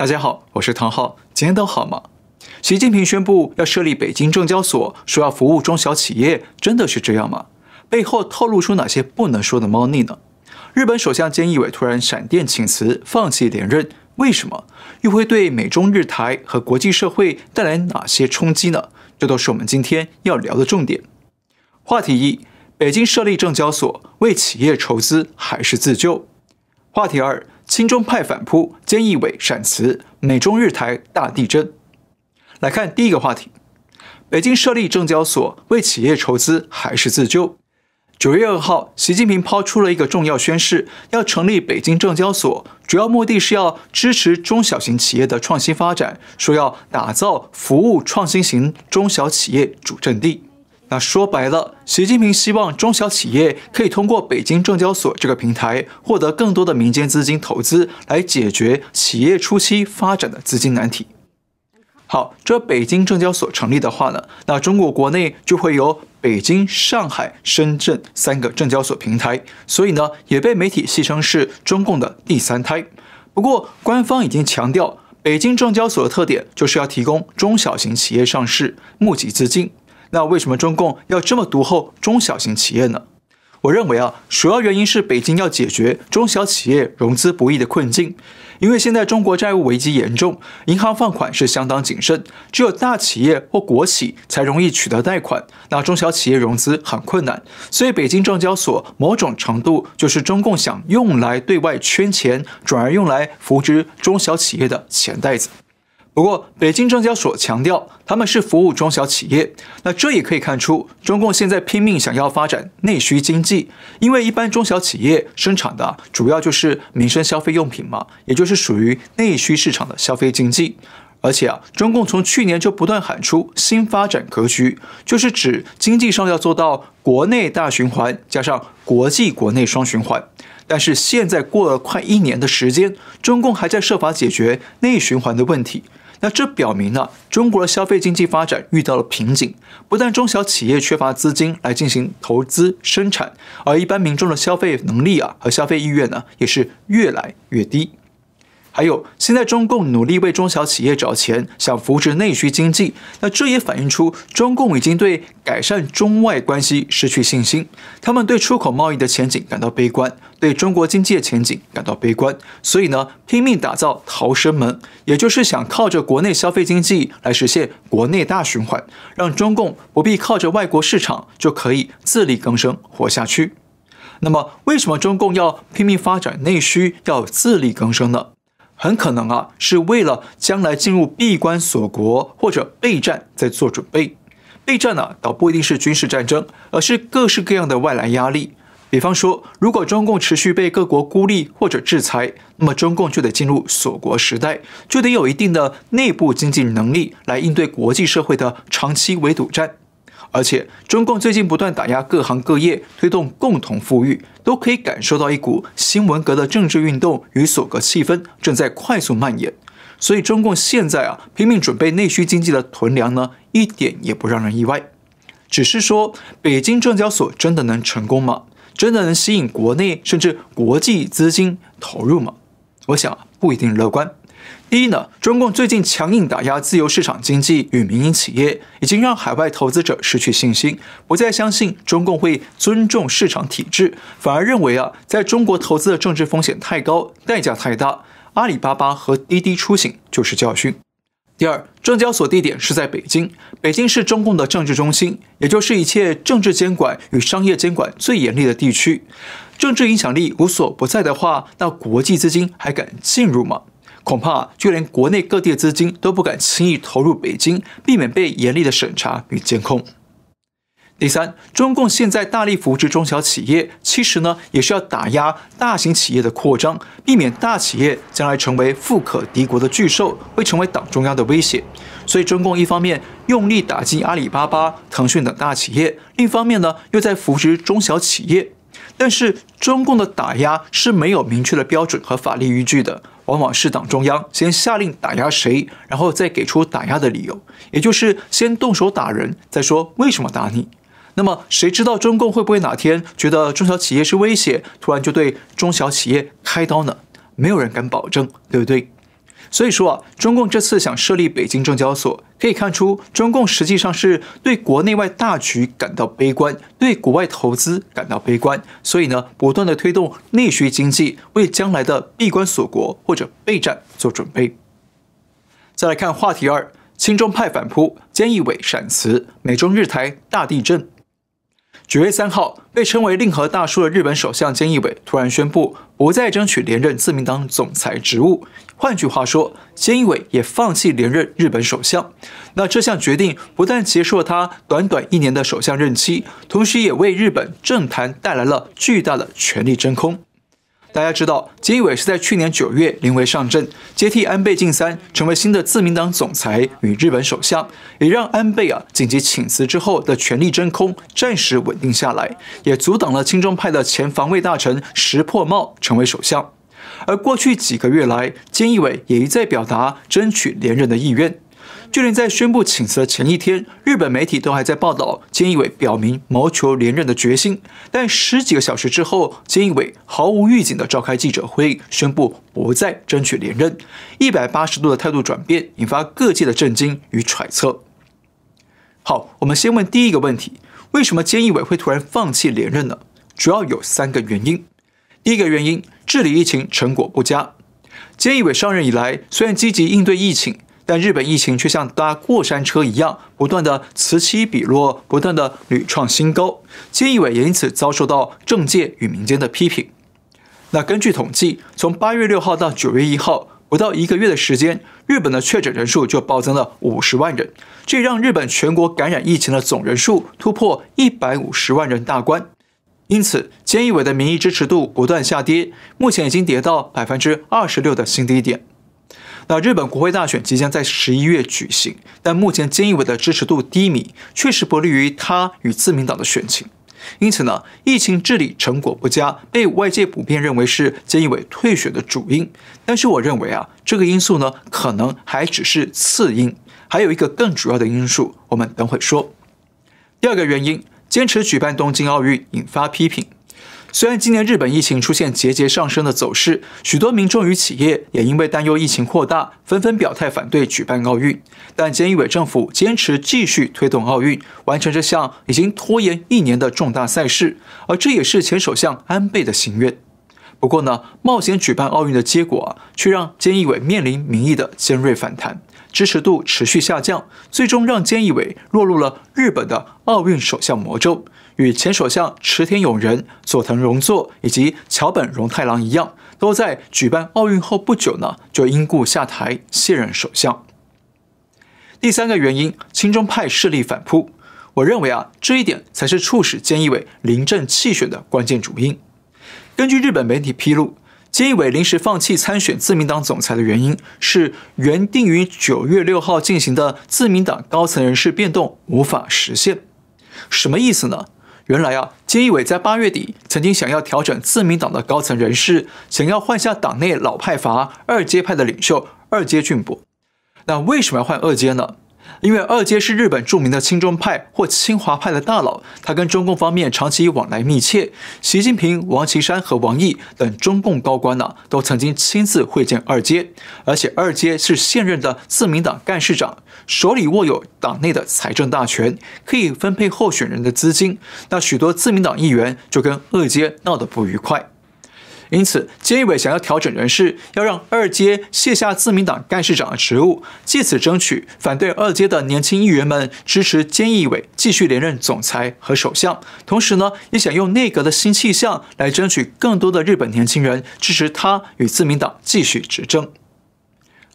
大家好，我是唐昊，今天都好吗？习近平宣布要设立北京证交所，说要服务中小企业，真的是这样吗？背后透露出哪些不能说的猫腻呢？日本首相菅义伟突然闪电请辞，放弃连任，为什么？又会对美中日台和国际社会带来哪些冲击呢？这都是我们今天要聊的重点。话题一：北京设立证交所，为企业筹资还是自救？话题二。亲中派反扑，菅义伟闪辞，美中日台大地震。来看第一个话题：北京设立证交所，为企业筹资还是自救？九月二号，习近平抛出了一个重要宣誓，要成立北京证交所，主要目的是要支持中小型企业的创新发展，说要打造服务创新型中小企业主阵地。那说白了，习近平希望中小企业可以通过北京证交所这个平台，获得更多的民间资金投资，来解决企业初期发展的资金难题。好，这北京证交所成立的话呢，那中国国内就会有北京、上海、深圳三个证交所平台，所以呢，也被媒体戏称是中共的第三胎。不过，官方已经强调，北京证交所的特点就是要提供中小型企业上市、募集资金。那为什么中共要这么独厚中小型企业呢？我认为啊，主要原因是北京要解决中小企业融资不易的困境。因为现在中国债务危机严重，银行放款是相当谨慎，只有大企业或国企才容易取得贷款。那中小企业融资很困难，所以北京证交所某种程度就是中共想用来对外圈钱，转而用来扶植中小企业的钱袋子。不过，北京证交所强调，他们是服务中小企业。那这也可以看出，中共现在拼命想要发展内需经济，因为一般中小企业生产的，主要就是民生消费用品嘛，也就是属于内需市场的消费经济。而且啊，中共从去年就不断喊出新发展格局，就是指经济上要做到国内大循环，加上国际国内双循环。但是现在过了快一年的时间，中共还在设法解决内循环的问题。那这表明了中国的消费经济发展遇到了瓶颈，不但中小企业缺乏资金来进行投资生产，而一般民众的消费能力啊和消费意愿呢也是越来越低。还有，现在中共努力为中小企业找钱，想扶持内需经济。那这也反映出中共已经对改善中外关系失去信心，他们对出口贸易的前景感到悲观，对中国经济的前景感到悲观。所以呢，拼命打造逃生门，也就是想靠着国内消费经济来实现国内大循环，让中共不必靠着外国市场就可以自力更生活下去。那么，为什么中共要拼命发展内需，要自力更生呢？很可能啊，是为了将来进入闭关锁国或者备战在做准备。备战呢，倒不一定是军事战争，而是各式各样的外来压力。比方说，如果中共持续被各国孤立或者制裁，那么中共就得进入锁国时代，就得有一定的内部经济能力来应对国际社会的长期围堵战。而且，中共最近不断打压各行各业，推动共同富裕，都可以感受到一股新文革的政治运动与索格气氛正在快速蔓延。所以，中共现在啊拼命准备内需经济的囤粮呢，一点也不让人意外。只是说，北京证交所真的能成功吗？真的能吸引国内甚至国际资金投入吗？我想不一定乐观。第一呢，中共最近强硬打压自由市场经济与民营企业，已经让海外投资者失去信心，不再相信中共会尊重市场体制，反而认为啊，在中国投资的政治风险太高，代价太大。阿里巴巴和滴滴出行就是教训。第二，证交所地点是在北京，北京是中共的政治中心，也就是一切政治监管与商业监管最严厉的地区。政治影响力无所不在的话，那国际资金还敢进入吗？恐怕就连国内各地的资金都不敢轻易投入北京，避免被严厉的审查与监控。第三，中共现在大力扶持中小企业，其实呢也是要打压大型企业的扩张，避免大企业将来成为富可敌国的巨兽，会成为党中央的威胁。所以，中共一方面用力打击阿里巴巴、腾讯等大企业，另一方面呢又在扶持中小企业。但是，中共的打压是没有明确的标准和法律依据的。往往是党中央先下令打压谁，然后再给出打压的理由，也就是先动手打人，再说为什么打你。那么，谁知道中共会不会哪天觉得中小企业是威胁，突然就对中小企业开刀呢？没有人敢保证，对不对？所以说啊，中共这次想设立北京证交所，可以看出中共实际上是对国内外大局感到悲观，对国外投资感到悲观，所以呢，不断的推动内需经济，为将来的闭关锁国或者备战做准备。再来看话题二：亲中派反扑，菅义伟闪辞，美中日台大地震。九月三号，被称为令和大叔的日本首相菅义伟突然宣布不再争取连任自民党总裁职务。换句话说，菅义伟也放弃连任日本首相。那这项决定不但结束了他短短一年的首相任期，同时也为日本政坛带来了巨大的权力真空。大家知道，菅义伟是在去年九月临危上阵，接替安倍晋三成为新的自民党总裁与日本首相，也让安倍啊紧急请辞之后的权力真空暂时稳定下来，也阻挡了亲中派的前防卫大臣石破茂成为首相。而过去几个月来，菅义伟也一再表达争取连任的意愿。就连在宣布请辞的前一天，日本媒体都还在报道菅义伟表明谋求连任的决心。但十几个小时之后，菅义伟毫无预警地召开记者会，宣布不再争取连任。一百八十度的态度转变，引发各界的震惊与揣测。好，我们先问第一个问题：为什么菅义伟会突然放弃连任呢？主要有三个原因。第一个原因。治理疫情成果不佳，菅义伟上任以来虽然积极应对疫情，但日本疫情却像搭过山车一样，不断的此起彼落，不断的屡创新高。菅义伟也因此遭受到政界与民间的批评。那根据统计，从八月六号到九月一号，不到一个月的时间，日本的确诊人数就暴增了五十万人，这让日本全国感染疫情的总人数突破一百五十万人大关。因此，菅义伟的民意支持度不断下跌，目前已经跌到百分之二十六的新低点。那日本国会大选即将在十一月举行，但目前菅义伟的支持度低迷，确实不利于他与自民党的选情。因此呢，疫情治理成果不佳，被外界普遍认为是菅义伟退选的主因。但是我认为啊，这个因素呢，可能还只是次因，还有一个更主要的因素，我们等会说。第二个原因。坚持举办东京奥运引发批评。虽然今年日本疫情出现节节上升的走势，许多民众与企业也因为担忧疫情扩大，纷纷表态反对举办奥运。但菅义伟政府坚持继续推动奥运，完成这项已经拖延一年的重大赛事。而这也是前首相安倍的心愿。不过呢，冒险举办奥运的结果啊，却让菅义伟面临民意的尖锐反弹。支持度持续下降，最终让菅义伟落入了日本的奥运首相魔咒。与前首相池田勇人、佐藤荣作以及桥本荣太郎一样，都在举办奥运后不久呢，就因故下台卸任首相。第三个原因，亲中派势力反扑。我认为啊，这一点才是促使菅义伟临阵弃选的关键主因。根据日本媒体披露。菅义伟临时放弃参选自民党总裁的原因是，原定于九月六号进行的自民党高层人事变动无法实现。什么意思呢？原来啊，菅义伟在八月底曾经想要调整自民党的高层人事，想要换下党内老派阀二阶派的领袖二阶俊博。那为什么要换二阶呢？因为二阶是日本著名的亲中派或亲华派的大佬，他跟中共方面长期往来密切。习近平、王岐山和王毅等中共高官呢，都曾经亲自会见二阶。而且二阶是现任的自民党干事长，手里握有党内的财政大权，可以分配候选人的资金。那许多自民党议员就跟二阶闹得不愉快。因此，菅义伟想要调整人事，要让二阶卸下自民党干事长的职务，借此争取反对二阶的年轻议员们支持菅义伟继续连任总裁和首相。同时呢，也想用内阁的新气象来争取更多的日本年轻人支持他与自民党继续执政。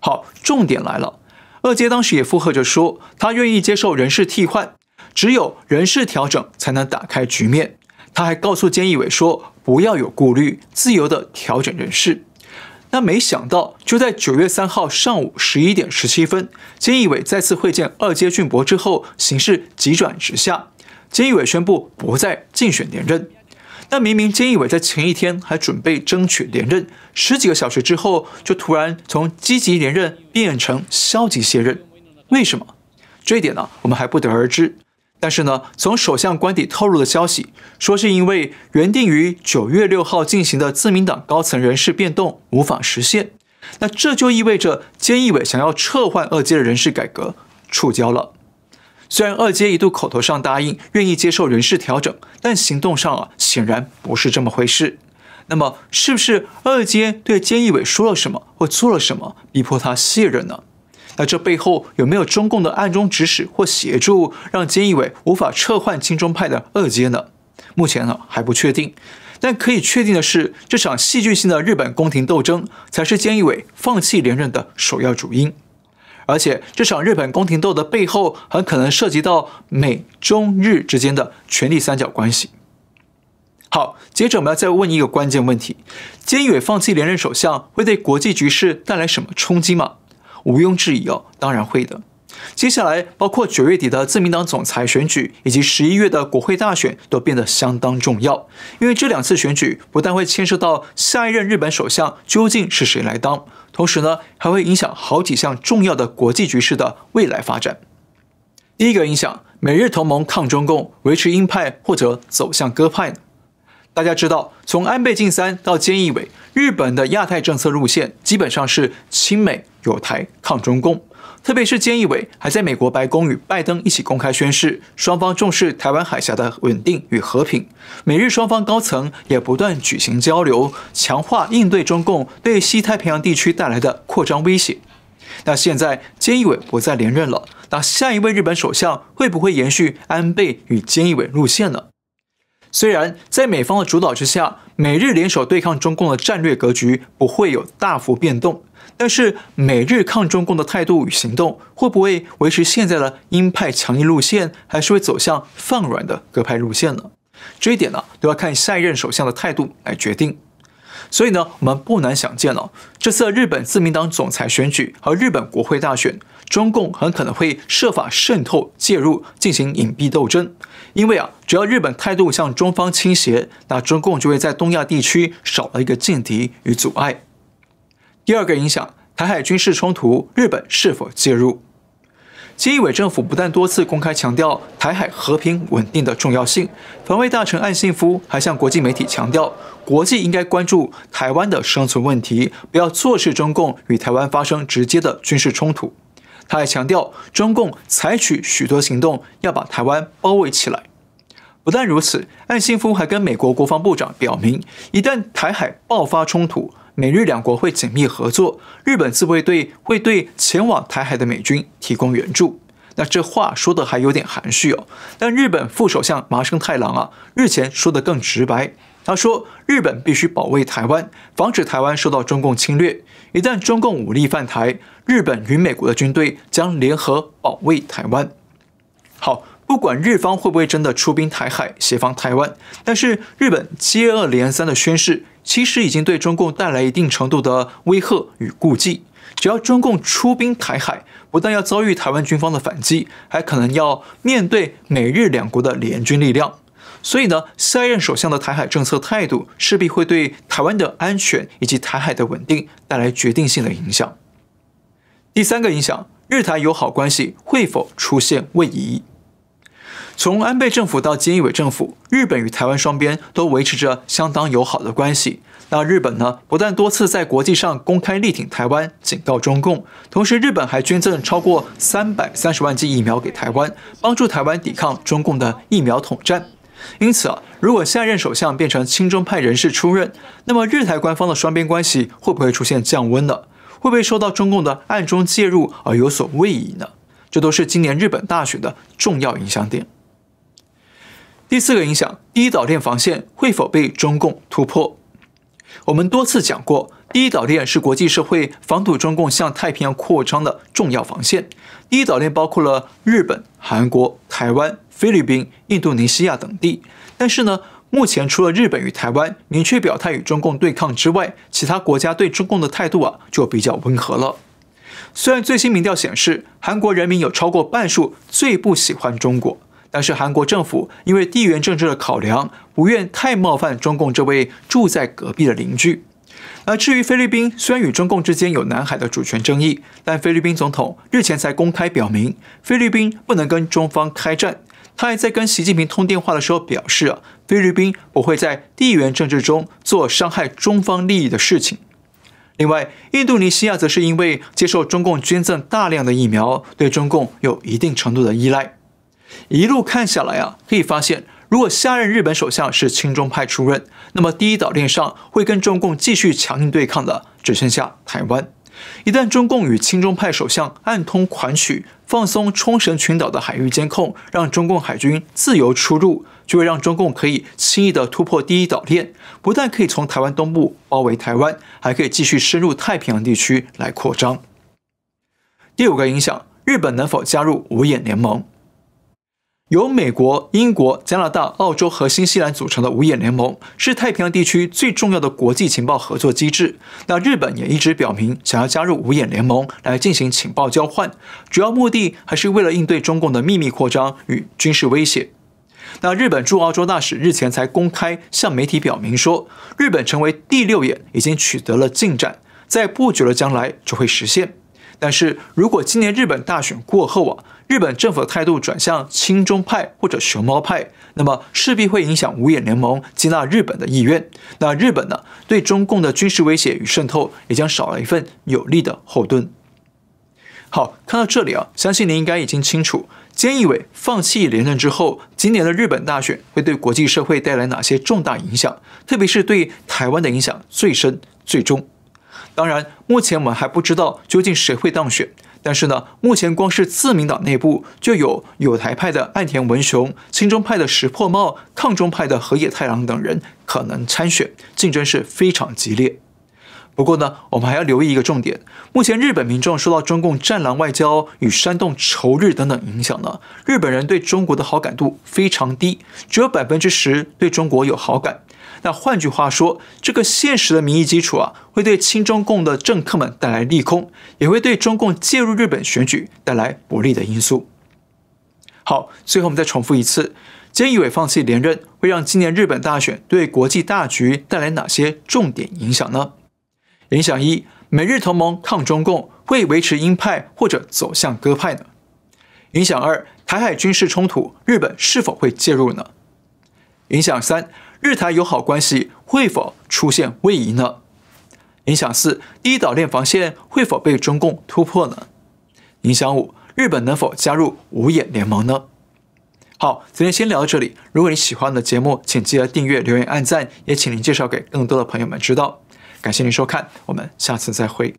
好，重点来了，二阶当时也附和着说，他愿意接受人事替换，只有人事调整才能打开局面。他还告诉菅义伟说：“不要有顾虑，自由的调整人事。”那没想到，就在九月三号上午十一点十七分，菅义伟再次会见二阶俊博之后，形势急转直下。菅义伟宣布不再竞选连任。那明明菅义伟在前一天还准备争取连任，十几个小时之后就突然从积极连任变成消极卸任，为什么？这一点呢，我们还不得而知。但是呢，从首相官邸透露的消息说，是因为原定于九月六号进行的自民党高层人事变动无法实现，那这就意味着菅义伟想要撤换二阶的人事改革触礁了。虽然二阶一度口头上答应愿意接受人事调整，但行动上啊显然不是这么回事。那么，是不是二阶对菅义伟说了什么或做了什么，逼迫他卸任呢？那这背后有没有中共的暗中指使或协助，让菅义伟无法撤换亲中派的二阶呢？目前呢还不确定，但可以确定的是，这场戏剧性的日本宫廷斗争才是菅义伟放弃连任的首要主因。而且这场日本宫廷斗的背后，很可能涉及到美中日之间的权力三角关系。好，接着我们要再问一个关键问题：菅义伟放弃连任首相，会对国际局势带来什么冲击吗？毋庸置疑哦，当然会的。接下来，包括九月底的自民党总裁选举，以及十一月的国会大选，都变得相当重要，因为这两次选举不但会牵涉到下一任日本首相究竟是谁来当，同时呢，还会影响好几项重要的国际局势的未来发展。第一个影响，美日同盟抗中共，维持鹰派或者走向鸽派呢？大家知道，从安倍晋三到菅义伟，日本的亚太政策路线基本上是亲美。有台抗中共，特别是菅义伟还在美国白宫与拜登一起公开宣誓，双方重视台湾海峡的稳定与和平。美日双方高层也不断举行交流，强化应对中共对西太平洋地区带来的扩张威胁。那现在菅义伟不再连任了，那下一位日本首相会不会延续安倍与菅义伟路线呢？虽然在美方的主导之下，美日联手对抗中共的战略格局不会有大幅变动。但是，美日抗中共的态度与行动，会不会维持现在的鹰派强硬路线，还是会走向放软的鸽派路线呢？这一点呢，都要看下一任首相的态度来决定。所以呢，我们不难想见了，这次日本自民党总裁选举和日本国会大选，中共很可能会设法渗透介入，进行隐蔽斗争。因为啊，只要日本态度向中方倾斜，那中共就会在东亚地区少了一个劲敌与阻碍。第二个影响，台海军事冲突，日本是否介入？菅义伟政府不但多次公开强调台海和平稳定的重要性，防卫大臣岸信夫还向国际媒体强调，国际应该关注台湾的生存问题，不要坐视中共与台湾发生直接的军事冲突。他还强调，中共采取许多行动要把台湾包围起来。不但如此，岸信夫还跟美国国防部长表明，一旦台海爆发冲突，美日两国会紧密合作，日本自卫队会对前往台海的美军提供援助。那这话说的还有点含蓄哦。但日本副首相麻生太郎啊，日前说的更直白，他说日本必须保卫台湾，防止台湾受到中共侵略。一旦中共武力犯台，日本与美国的军队将联合保卫台湾。好。不管日方会不会真的出兵台海协防台湾，但是日本接二连三的宣示，其实已经对中共带来一定程度的威吓与顾忌。只要中共出兵台海，不但要遭遇台湾军方的反击，还可能要面对美日两国的联军力量。所以呢，下一任首相的台海政策态度，势必会对台湾的安全以及台海的稳定带来决定性的影响。第三个影响，日台友好关系会否出现位移？从安倍政府到菅义伟政府，日本与台湾双边都维持着相当友好的关系。那日本呢，不但多次在国际上公开力挺台湾，警告中共，同时日本还捐赠超过三百三十万剂疫苗给台湾，帮助台湾抵抗中共的疫苗统战。因此，啊，如果下任首相变成亲中派人士出任，那么日台官方的双边关系会不会出现降温呢？会不会受到中共的暗中介入而有所位移呢？这都是今年日本大选的重要影响点。第四个影响，第一岛链防线会否被中共突破？我们多次讲过，第一岛链是国际社会防堵中共向太平洋扩张的重要防线。第一岛链包括了日本、韩国、台湾、菲律宾、印度尼西亚等地。但是呢，目前除了日本与台湾明确表态与中共对抗之外，其他国家对中共的态度啊就比较温和了。虽然最新民调显示，韩国人民有超过半数最不喜欢中国。但是韩国政府因为地缘政治的考量，不愿太冒犯中共这位住在隔壁的邻居。而至于菲律宾，虽然与中共之间有南海的主权争议，但菲律宾总统日前才公开表明，菲律宾不能跟中方开战。他还在跟习近平通电话的时候表示，菲律宾不会在地缘政治中做伤害中方利益的事情。另外，印度尼西亚则是因为接受中共捐赠大量的疫苗，对中共有一定程度的依赖。一路看下来啊，可以发现，如果下任日本首相是亲中派出任，那么第一岛链上会跟中共继续强硬对抗的只剩下台湾。一旦中共与亲中派首相暗通款曲，放松冲绳群岛的海域监控，让中共海军自由出入，就会让中共可以轻易的突破第一岛链，不但可以从台湾东部包围台湾，还可以继续深入太平洋地区来扩张。第五个影响，日本能否加入五眼联盟？由美国、英国、加拿大、澳洲和新西兰组成的五眼联盟是太平洋地区最重要的国际情报合作机制。那日本也一直表明想要加入五眼联盟来进行情报交换，主要目的还是为了应对中共的秘密扩张与军事威胁。那日本驻澳洲大使日前才公开向媒体表明说，日本成为第六眼已经取得了进展，在不久的将来就会实现。但是如果今年日本大选过后啊。日本政府的态度转向亲中派或者熊猫派，那么势必会影响五眼联盟接纳日本的意愿。那日本呢，对中共的军事威胁与渗透也将少了一份有力的后盾。好，看到这里啊，相信您应该已经清楚，菅义伟放弃连任之后，今年的日本大选会对国际社会带来哪些重大影响，特别是对台湾的影响最深最重。当然，目前我们还不知道究竟谁会当选。但是呢，目前光是自民党内部就有友台派的岸田文雄、亲中派的石破茂、抗中派的河野太郎等人可能参选，竞争是非常激烈。不过呢，我们还要留意一个重点：目前日本民众受到中共“战狼”外交与煽动仇日等等影响呢，日本人对中国的好感度非常低，只有百分之十对中国有好感。那换句话说，这个现实的民意基础啊，会对亲中共的政客们带来利空，也会对中共介入日本选举带来不利的因素。好，最后我们再重复一次：菅义伟放弃连任，会让今年日本大选对国际大局带来哪些重点影响呢？影响一：美日同盟抗中共会维持鹰派或者走向鸽派呢？影响二：台海军事冲突，日本是否会介入呢？影响三：日台友好关系会否出现位移呢？影响四，第一岛链防线会否被中共突破呢？影响五，日本能否加入五眼联盟呢？好，今天先聊到这里。如果你喜欢我的节目，请记得订阅、留言、按赞，也请您介绍给更多的朋友们知道。感谢您收看，我们下次再会。